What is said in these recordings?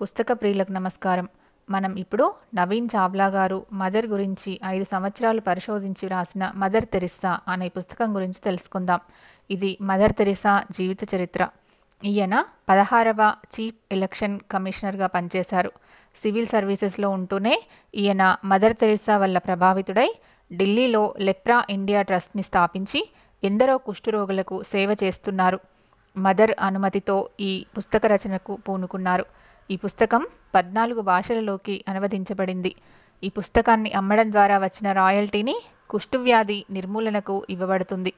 పుస్తక ప్రియులకు నమస్కారం మనం ఇప్పుడు నవీన్ చావ్లా గారు మదర్ గురించి ఐదు సంవత్సరాలు పరిశోధించి రాసిన మదర్ తెరిస్సా అనే పుస్తకం గురించి తెలుసుకుందాం ఇది మదర్ తెరిసా జీవిత చరిత్ర ఈయన పదహారవ చీఫ్ ఎలక్షన్ కమిషనర్గా పనిచేశారు సివిల్ సర్వీసెస్లో ఉంటూనే ఈయన మదర్ తెరిసా వల్ల ప్రభావితుడై ఢిల్లీలో లెప్రా ఇండియా ట్రస్ట్ని స్థాపించి ఎందరో కుష్ఠరోగులకు సేవ చేస్తున్నారు మదర్ అనుమతితో ఈ పుస్తక రచనకు పూనుకున్నారు ఈ పుస్తకం పద్నాలుగు భాషలలోకి అనువదించబడింది ఈ పుస్తకాన్ని అమ్మడం ద్వారా వచ్చిన రాయల్టీని కుష్ఠువ్యాధి నిర్మూలనకు ఇవ్వబడుతుంది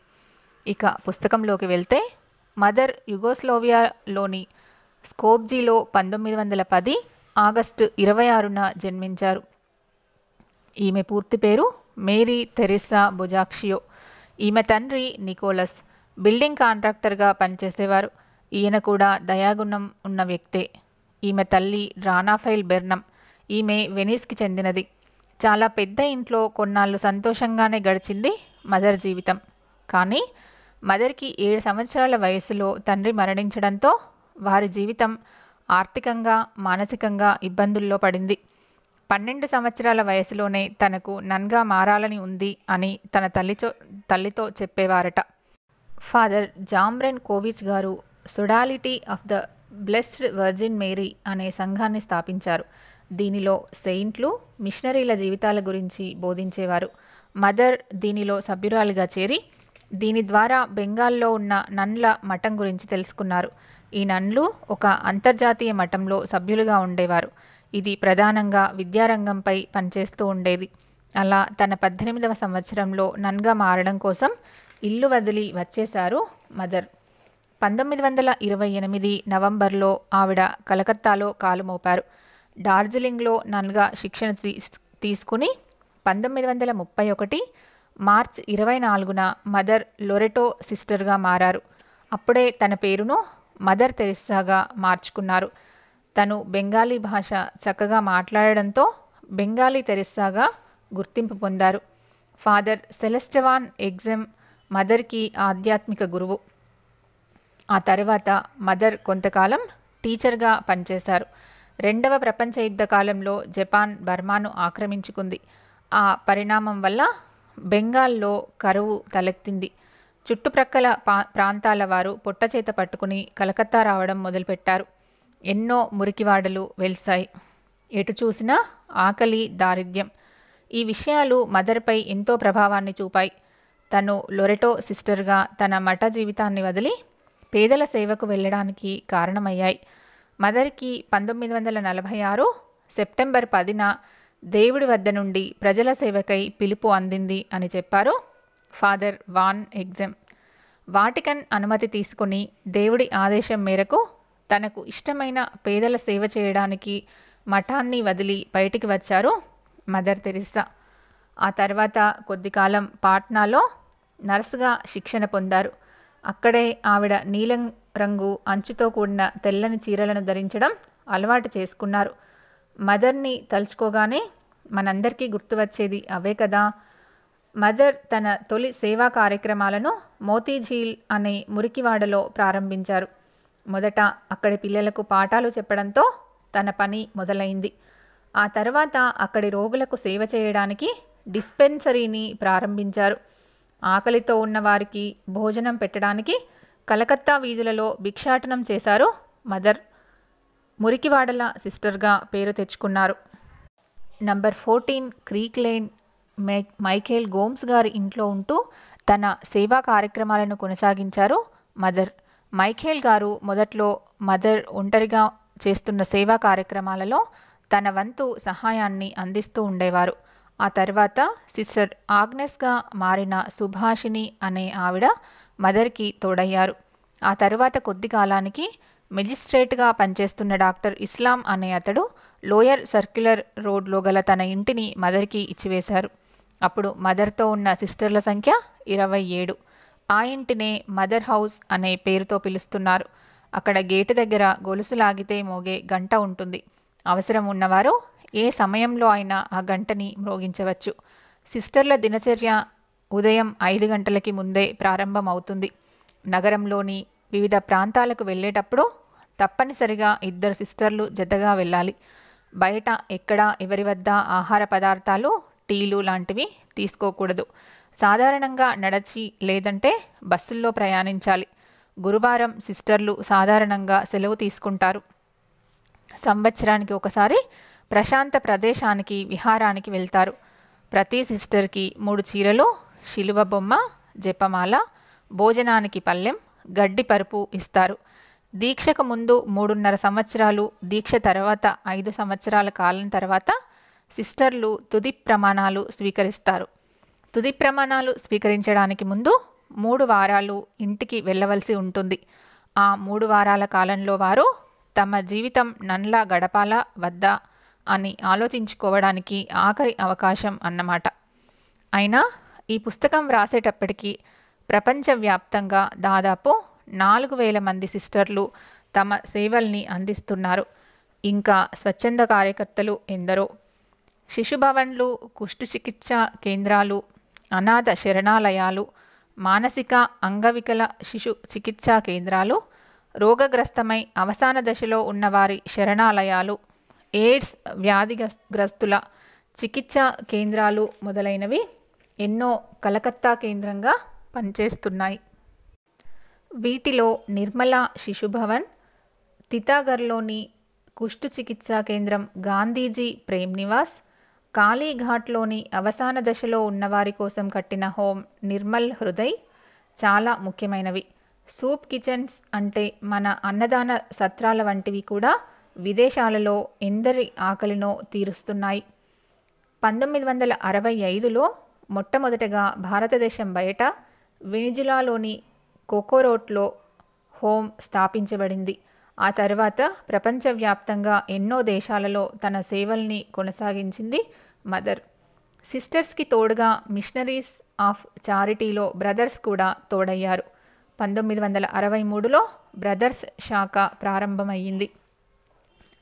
ఇక పుస్తకంలోకి వెళ్తే మదర్ యుగోస్లోవియాలోని స్కోప్జీలో పంతొమ్మిది వందల పది ఆగస్టు ఇరవై ఆరున జన్మించారు ఈమె పూర్తి పేరు మేరీ తెరిసా బొజాక్షియో ఈమె తండ్రి నికోలస్ బిల్డింగ్ కాంట్రాక్టర్గా పనిచేసేవారు ఈయన కూడా దయాగుణం ఉన్న వ్యక్తే ఈమె తల్లి రానాఫైల్ బెర్నం ఈమె వెనీస్కి చెందినది చాలా పెద్ద ఇంట్లో కొన్నాళ్ళు సంతోషంగానే గడిచింది మదర్ జీవితం కానీ మదర్కి ఏడు సంవత్సరాల వయసులో తండ్రి మరణించడంతో వారి జీవితం ఆర్థికంగా మానసికంగా ఇబ్బందుల్లో పడింది పన్నెండు సంవత్సరాల వయసులోనే తనకు నన్గా మారాలని ఉంది అని తన తల్లితో తల్లితో చెప్పేవారట ఫాదర్ జామ్రెన్ కోవిచ్ గారు sodality of the blessed Virgin Mary అనే సంఘాన్ని స్థాపించారు దీనిలో సెయింట్లు మిషనరీల జీవితాల గురించి బోధించేవారు మదర్ దీనిలో సభ్యురాలుగా చేరి దీని ద్వారా బెంగాల్లో ఉన్న నన్ల మఠం గురించి తెలుసుకున్నారు ఈ నన్లు ఒక అంతర్జాతీయ మఠంలో సభ్యులుగా ఉండేవారు ఇది ప్రధానంగా విద్యారంగంపై పనిచేస్తూ ఉండేది అలా తన పద్దెనిమిదవ సంవత్సరంలో నన్గా మారడం కోసం ఇల్లు వదిలి వచ్చేశారు మదర్ పంతొమ్మిది వందల ఇరవై ఎనిమిది నవంబర్లో ఆవిడ కలకత్తాలో కాలుమోపారు డార్జిలింగ్లో నన్గా శిక్షణ తీస్ తీసుకుని పంతొమ్మిది వందల ముప్పై ఒకటి మార్చ్ ఇరవై నాలుగున మదర్ లొరెటో సిస్టర్గా మారారు అప్పుడే తన పేరును మదర్ తెరిస్సాగా మార్చుకున్నారు తను బెంగాలీ భాష చక్కగా మాట్లాడడంతో బెంగాలీ తెరిస్సాగా గుర్తింపు పొందారు ఫాదర్ సెలెస్టవాన్ ఎగ్జమ్ మదర్కి ఆధ్యాత్మిక గురువు ఆ తర్వాత మదర్ కొంతకాలం టీచర్గా పనిచేశారు రెండవ ప్రపంచ యుద్ధ కాలంలో జపాన్ బర్మాను ఆక్రమించుకుంది ఆ పరిణామం వల్ల బెంగాల్లో కరువు తలెత్తింది చుట్టుప్రక్కల ప్రాంతాల వారు పొట్టచేత పట్టుకుని కలకత్తా రావడం మొదలుపెట్టారు ఎన్నో మురికివాడలు వెలిశాయి ఎటు చూసినా ఆకలి దారిద్ర్యం ఈ విషయాలు మదర్పై ఎంతో ప్రభావాన్ని చూపాయి తను లొరెటో సిస్టర్గా తన మఠ జీవితాన్ని వదిలి పేదల సేవకు వెళ్ళడానికి కారణమయ్యాయి మదర్కి పంతొమ్మిది వందల నలభై ఆరు సెప్టెంబర్ పదిన దేవుడి వద్ద నుండి ప్రజల సేవకై పిలుపు అందింది అని చెప్పారు ఫాదర్ వాన్ ఎగ్జామ్ వాటికన్ అనుమతి తీసుకుని దేవుడి ఆదేశం మేరకు తనకు ఇష్టమైన పేదల సేవ చేయడానికి మఠాన్ని వదిలి బయటికి వచ్చారు మదర్ తెరిస్సా ఆ తర్వాత కొద్ది కాలం పాట్నాలో నర్సుగా శిక్షణ పొందారు అక్కడే ఆవిడ నీలం రంగు అంచుతో కూడిన తెల్లని చీరలను ధరించడం అలవాటు చేసుకున్నారు మదర్ని తలుచుకోగానే మనందరికీ గుర్తు వచ్చేది అవే కదా మదర్ తన తొలి సేవా కార్యక్రమాలను మోతీఝీల్ అనే మురికివాడలో ప్రారంభించారు మొదట అక్కడి పిల్లలకు పాఠాలు చెప్పడంతో తన పని మొదలైంది ఆ తర్వాత అక్కడి రోగులకు సేవ చేయడానికి డిస్పెన్సరీని ప్రారంభించారు ఆకలితో ఉన్నవారికి భోజనం పెట్టడానికి కలకత్తా వీధులలో భిక్షాటనం చేశారు మదర్ మురికివాడల సిస్టర్గా పేరు తెచ్చుకున్నారు నంబర్ ఫోర్టీన్ క్రీక్ లేన్ మై మైఖేల్ గోమ్స్ గారి ఇంట్లో ఉంటూ తన సేవా కార్యక్రమాలను కొనసాగించారు మదర్ మైఖేల్ గారు మొదట్లో మదర్ ఒంటరిగా చేస్తున్న సేవా కార్యక్రమాలలో తన వంతు సహాయాన్ని అందిస్తూ ఉండేవారు ఆ తర్వాత సిస్టర్ ఆగ్నెస్గా మారిన సుభాషిణి అనే ఆవిడ మదర్కి తోడయ్యారు ఆ తర్వాత కొద్ది కాలానికి మెజిస్ట్రేట్గా పనిచేస్తున్న డాక్టర్ ఇస్లాం అనే అతడు లోయర్ సర్క్యులర్ రోడ్లో గల తన ఇంటిని మదర్కి ఇచ్చివేశారు అప్పుడు మదర్తో ఉన్న సిస్టర్ల సంఖ్య ఇరవై ఏడు ఆ ఇంటినే మదర్ హౌస్ అనే పేరుతో పిలుస్తున్నారు అక్కడ గేటు దగ్గర గొలుసులాగితే మోగే గంట ఉంటుంది అవసరం ఉన్నవారు ఏ సమయంలో అయినా ఆ గంటని మ్రోగించవచ్చు సిస్టర్ల దినచర్య ఉదయం ఐదు గంటలకి ముందే ప్రారంభమవుతుంది నగరంలోని వివిధ ప్రాంతాలకు వెళ్ళేటప్పుడు తప్పనిసరిగా ఇద్దరు సిస్టర్లు జతగా వెళ్ళాలి బయట ఎక్కడ ఎవరి వద్ద ఆహార పదార్థాలు టీలు లాంటివి తీసుకోకూడదు సాధారణంగా నడచి లేదంటే బస్సుల్లో ప్రయాణించాలి గురువారం సిస్టర్లు సాధారణంగా సెలవు తీసుకుంటారు సంవత్సరానికి ఒకసారి ప్రశాంత ప్రదేశానికి విహారానికి వెళ్తారు ప్రతి సిస్టర్కి మూడు చీరలు శిలువ బొమ్మ జపమాల భోజనానికి పల్లెం గడ్డి పరుపు ఇస్తారు దీక్షకు ముందు మూడున్నర సంవత్సరాలు దీక్ష తర్వాత ఐదు సంవత్సరాల కాలం తర్వాత సిస్టర్లు తుది ప్రమాణాలు స్వీకరిస్తారు తుది ప్రమాణాలు స్వీకరించడానికి ముందు మూడు వారాలు ఇంటికి వెళ్ళవలసి ఉంటుంది ఆ మూడు వారాల కాలంలో వారు తమ జీవితం నన్లా గడపాలా వద్దా అని ఆలోచించుకోవడానికి ఆఖరి అవకాశం అన్నమాట అయినా ఈ పుస్తకం వ్రాసేటప్పటికీ ప్రపంచవ్యాప్తంగా దాదాపు నాలుగు వేల మంది సిస్టర్లు తమ సేవల్ని అందిస్తున్నారు ఇంకా స్వచ్ఛంద కార్యకర్తలు ఎందరో శిశుభవన్లు కుష్టు చికిత్స కేంద్రాలు అనాథ శరణాలయాలు మానసిక అంగవికల శిశు చికిత్సా కేంద్రాలు రోగగ్రస్తమై అవసాన దశలో ఉన్నవారి శరణాలయాలు ఎయిడ్స్ వ్యాధి గ్రస్తుల చికిత్సా కేంద్రాలు మొదలైనవి ఎన్నో కలకత్తా కేంద్రంగా పనిచేస్తున్నాయి వీటిలో నిర్మల శిశుభవన్ తితాగర్లోని కుష్టు చికిత్సా కేంద్రం గాంధీజీ ప్రేమ్ నివాస్ కాళీఘాట్లోని అవసాన దశలో ఉన్నవారి కోసం కట్టిన హోమ్ నిర్మల్ హృదయ్ చాలా ముఖ్యమైనవి సూప్ కిచెన్స్ అంటే మన అన్నదాన సత్రాల వంటివి కూడా విదేశాలలో ఎందరి ఆకలినో తీరుస్తున్నాయి పంతొమ్మిది వందల అరవై ఐదులో మొట్టమొదటగా భారతదేశం బయట వెనిజులాలోని కోకోరోట్లో హోమ్ స్థాపించబడింది ఆ తర్వాత ప్రపంచవ్యాప్తంగా ఎన్నో దేశాలలో తన సేవల్ని కొనసాగించింది మదర్ సిస్టర్స్కి తోడుగా మిషనరీస్ ఆఫ్ చారిటీలో బ్రదర్స్ కూడా తోడయ్యారు పంతొమ్మిది వందల అరవై మూడులో బ్రదర్స్ శాఖ ప్రారంభమయ్యింది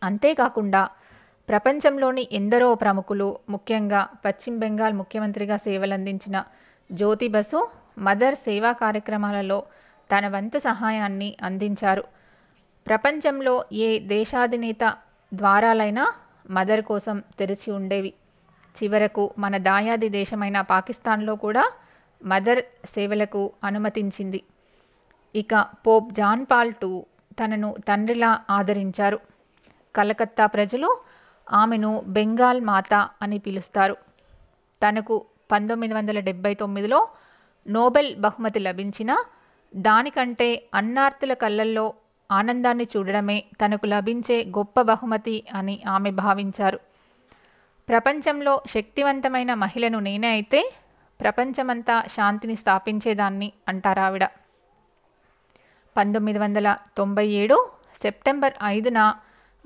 అంతేకాకుండా ప్రపంచంలోని ఎందరో ప్రముఖులు ముఖ్యంగా పశ్చిమ బెంగాల్ ముఖ్యమంత్రిగా సేవలందించిన జ్యోతి బసు మదర్ సేవా కార్యక్రమాలలో తన వంతు సహాయాన్ని అందించారు ప్రపంచంలో ఏ దేశాధినేత ద్వారాలైనా మదర్ కోసం తెరిచి ఉండేవి చివరకు మన దాయాది దేశమైన పాకిస్తాన్లో కూడా మదర్ సేవలకు అనుమతించింది ఇక పోప్ జాన్ పాల్ టూ తనను తండ్రిలా ఆదరించారు కలకత్తా ప్రజలు ఆమెను బెంగాల్ మాత అని పిలుస్తారు తనకు పంతొమ్మిది వందల డెబ్బై తొమ్మిదిలో నోబెల్ బహుమతి లభించిన దానికంటే అన్నార్థుల కళ్ళల్లో ఆనందాన్ని చూడడమే తనకు లభించే గొప్ప బహుమతి అని ఆమె భావించారు ప్రపంచంలో శక్తివంతమైన మహిళను నేనే అయితే ప్రపంచమంతా శాంతిని స్థాపించేదాన్ని అంటారావిడ పంతొమ్మిది వందల తొంభై ఏడు సెప్టెంబర్ ఐదున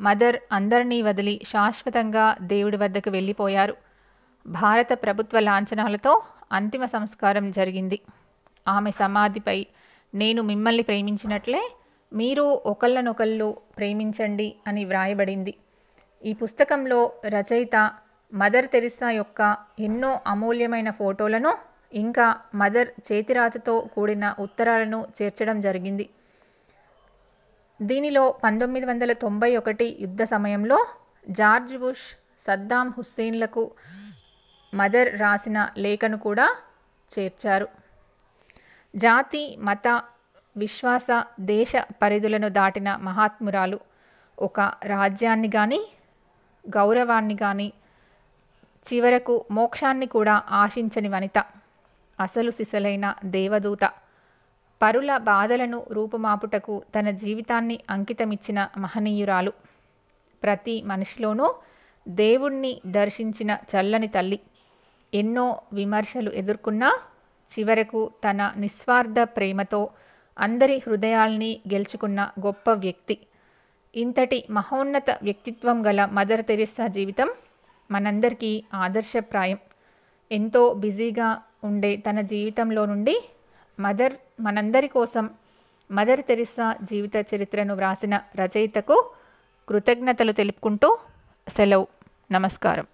మదర్ అందరినీ వదిలి శాశ్వతంగా దేవుడి వద్దకు వెళ్ళిపోయారు భారత ప్రభుత్వ లాంఛనాలతో అంతిమ సంస్కారం జరిగింది ఆమె సమాధిపై నేను మిమ్మల్ని ప్రేమించినట్లే మీరు ఒకళ్ళనొకళ్ళు ప్రేమించండి అని వ్రాయబడింది ఈ పుస్తకంలో రచయిత మదర్ తెరిసా యొక్క ఎన్నో అమూల్యమైన ఫోటోలను ఇంకా మదర్ చేతిరాతతో కూడిన ఉత్తరాలను చేర్చడం జరిగింది దీనిలో పంతొమ్మిది వందల తొంభై ఒకటి యుద్ధ సమయంలో జార్జ్ బుష్ సద్దాం హుస్సేన్లకు మదర్ రాసిన లేఖను కూడా చేర్చారు జాతి మత విశ్వాస దేశ పరిధులను దాటిన మహాత్మురాలు ఒక రాజ్యాన్ని కానీ గౌరవాన్ని కానీ చివరకు మోక్షాన్ని కూడా ఆశించని వనిత అసలు సిసలైన దేవదూత పరుల బాధలను రూపుమాపుటకు తన జీవితాన్ని అంకితమిచ్చిన మహనీయురాలు ప్రతి మనిషిలోనూ దేవుణ్ణి దర్శించిన చల్లని తల్లి ఎన్నో విమర్శలు ఎదుర్కొన్నా చివరకు తన నిస్వార్థ ప్రేమతో అందరి హృదయాల్ని గెలుచుకున్న గొప్ప వ్యక్తి ఇంతటి మహోన్నత వ్యక్తిత్వం గల మదర్ తెరిస్సా జీవితం మనందరికీ ఆదర్శప్రాయం ఎంతో బిజీగా ఉండే తన జీవితంలో నుండి మదర్ మనందరి కోసం మదర్ తెరిసా జీవిత చరిత్రను వ్రాసిన రచయితకు కృతజ్ఞతలు తెలుపుకుంటూ సెలవు నమస్కారం